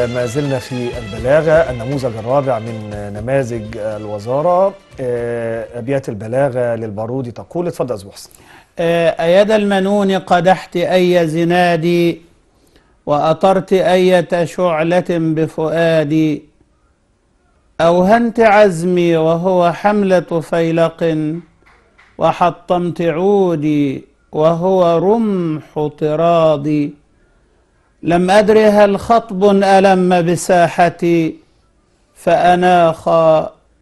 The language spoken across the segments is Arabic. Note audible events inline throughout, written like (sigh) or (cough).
ما زلنا في البلاغة النموذج الرابع من نماذج الوزارة آه، أبيات البلاغة للبارودي تقول اتفضل أستاذ محسن آه، أيد المنون قدحت أي زنادي وأطرت أية شعلة بفؤادي أوهنت عزمي وهو حملة فيلق وحطمت عودي وهو رمح طرادي لم أدر هل خطب ألم بساحتي فأناخ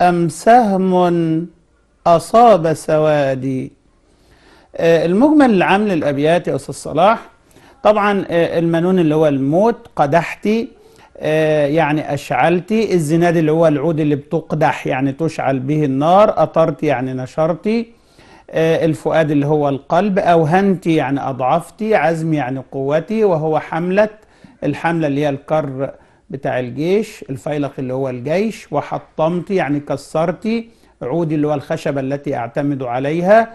أم سهم أصاب سوادي آه، المجمل العام للأبيات يا أستاذ صلاح طبعا آه، المنون اللي هو الموت قدحتي آه، يعني أشعلتي الزناد اللي هو العود اللي بتقدح يعني تشعل به النار أطرتي يعني نشرتي آه، الفؤاد اللي هو القلب أوهنتي يعني أضعفتي عزمي يعني قوتي وهو حملة الحملة اللي هي الكر بتاع الجيش الفيلق اللي هو الجيش وحطمتي يعني كسرتي عودي اللي هو الخشبة التي أعتمد عليها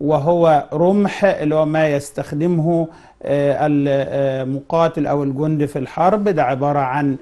وهو رمح اللي هو ما يستخدمه آه، المقاتل آه، أو الجند في الحرب ده عبارة عن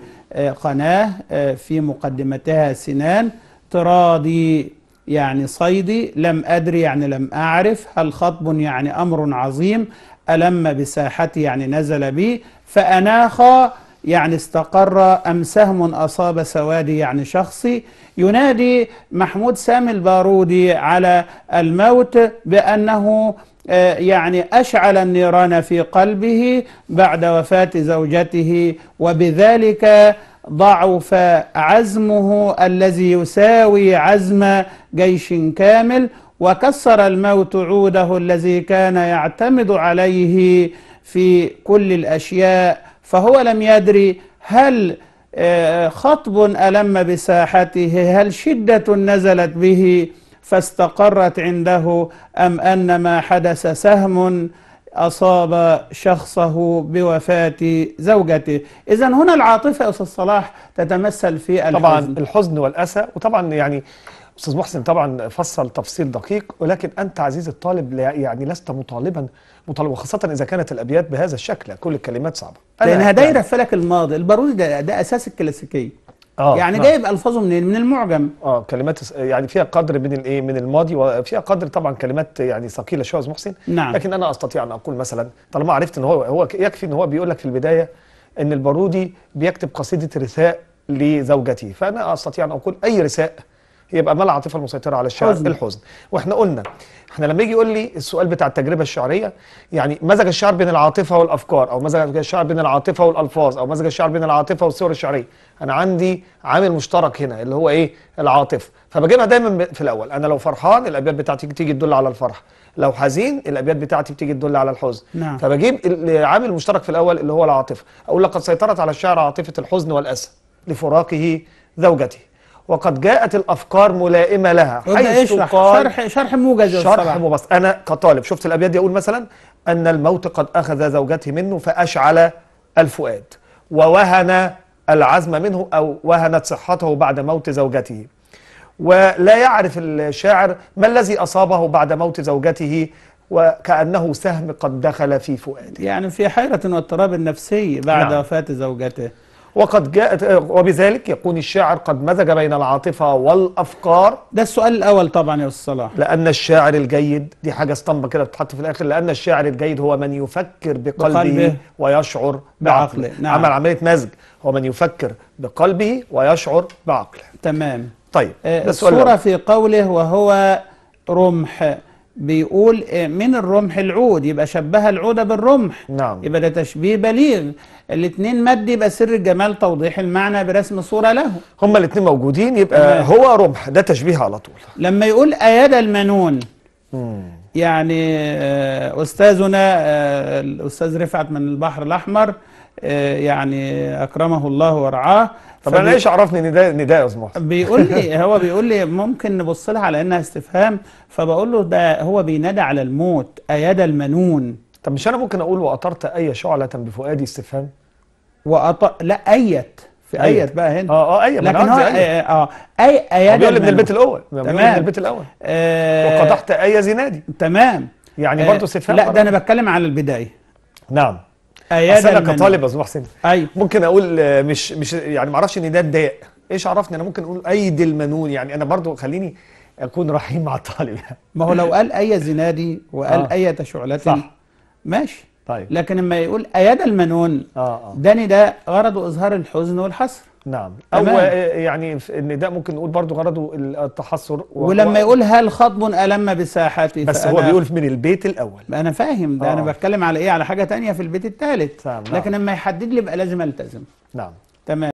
قناة في مقدمتها سنان تراضي يعني صيدي لم أدري يعني لم أعرف هل خطب يعني أمر عظيم ألم بساحتي يعني نزل بي فأناخا يعني استقر أم سهم أصاب سوادي يعني شخصي ينادي محمود سامي البارودي على الموت بأنه آه، يعني أشعل النيران في قلبه بعد وفاة زوجته وبذلك ضعف عزمه الذي يساوي عزم جيش كامل وكسر الموت عوده الذي كان يعتمد عليه في كل الأشياء فهو لم يدري هل آه، خطب ألم بساحته هل شدة نزلت به فاستقرت عنده أم أن ما حدث سهم أصاب شخصه بوفاة زوجته إذا هنا العاطفة يا أستاذ صلاح تتمثل في الحزن طبعا الحزن والأسى وطبعا يعني أستاذ محسن طبعا فصل تفصيل دقيق ولكن أنت عزيزي الطالب يعني لست مطالبا مطالبا وخاصة إذا كانت الأبيات بهذا الشكل كل الكلمات صعبة لأنها دايرة في يعني فلك الماضي البارودي ده, ده أساس الكلاسيكية آه يعني نعم. جايب الفاظه منين من المعجم اه كلمات يعني فيها قدر من الايه من الماضي وفيها قدر طبعا كلمات يعني ثقيله شويه محسن نعم لكن انا استطيع ان اقول مثلا طالما عرفت ان هو هو يكفي ان هو بيقول لك في البدايه ان البارودي بيكتب قصيده رثاء لزوجتي فانا استطيع ان اقول اي رثاء يبقى ما العاطفه المسيطره على الشعر حزن. الحزن واحنا قلنا احنا لما يجي يقول لي السؤال بتاع التجربه الشعريه يعني مزج الشعر بين العاطفه والافكار او مزج الشعر بين العاطفه والالفاظ او مزج الشعر بين العاطفه والصور الشعريه انا عندي عامل مشترك هنا اللي هو ايه العاطفه فبجيبها دايما في الاول انا لو فرحان الابيات بتاعتي تيجي تدل على الفرح لو حزين الابيات بتاعتي بتيجي تدل على الحزن نعم. فبجيب العامل المشترك في الاول اللي هو العاطفه اقول لقد سيطرت على الشعر عاطفه الحزن والاسى لفراقه زوجتي وقد جاءت الافكار ملائمه لها حيث اشرح قال شرح شرح موجز شرح مبسط انا كطالب شفت الابيات دي اقول مثلا ان الموت قد اخذ زوجته منه فاشعل الفؤاد ووهن العزم منه او وهنت صحته بعد موت زوجته ولا يعرف الشاعر ما الذي اصابه بعد موت زوجته وكأنه سهم قد دخل في فؤاده يعني في حيرة واضطراب نفسي بعد نعم. وفاة زوجته وقد جاءت وبذلك يكون الشاعر قد مزج بين العاطفة والأفكار ده السؤال الأول طبعا يا أستاذ صلاح لأن الشاعر الجيد دي حاجة اسطمبة كده بتتحط في الآخر لأن الشاعر الجيد هو من يفكر بقلبه, بقلبه ويشعر بعقله, بعقله. نعم. عمل عملية مزج هو من يفكر بقلبه ويشعر بعقله تمام طيب آه، الصورة في قوله وهو رمح بيقول إيه، من الرمح العود يبقى شبه العود بالرمح نعم يبقى ده تشبيه بليغ الاثنين مادي يبقى سر الجمال توضيح المعنى برسم صورة له هما الاثنين موجودين يبقى مم. هو رمح ده تشبيه على طول لما يقول اياد المنون مم. يعني آه، استاذنا آه، الاستاذ رفعت من البحر الاحمر آه، يعني اكرمه الله ورعاه طب انا ايش عرفني ان ده ان ده يا محسن بيقول لي (laughs) هو بيقول لي ممكن نبص لها على انها استفهام فبقول له ده هو بينادى على الموت اياد المنون طب مش انا ممكن اقول واطرت اي شعله بفؤادي استفهام وأط... لا ايت في ايت, أيت بقى هنا اه اه ايت لكن هو آه،, اه اي اياد بيقول من البيت الاول تمام من البيت الاول آه وقدحت اي زنادي تمام يعني برضه آه، استفهام لا ده انا بتكلم على البدايه نعم انا كطالب يا محسن ايوه ممكن اقول آه، مش مش يعني ما اعرفش ان ده اتضايق ايش عرفني انا ممكن اقول ايد المنون يعني انا برضو خليني اكون رحيم مع الطالب ما هو لو (laughs) قال اي زنادي وقال آه. اي شعلة صح ماشي طيب لكن لما يقول اياد المنون آه آه. ده غرضه اظهار الحزن والحسر نعم او آه، آه، يعني ان ده ممكن نقول برضو غرضه التحصر ولما يقول هل خطب الم بساحتي بس هو بيقول من البيت الاول انا فاهم ده آه. انا بتكلم على ايه على حاجه تانية في البيت الثالث نعم. لكن لما يحدد لي يبقى لازم التزم نعم تمام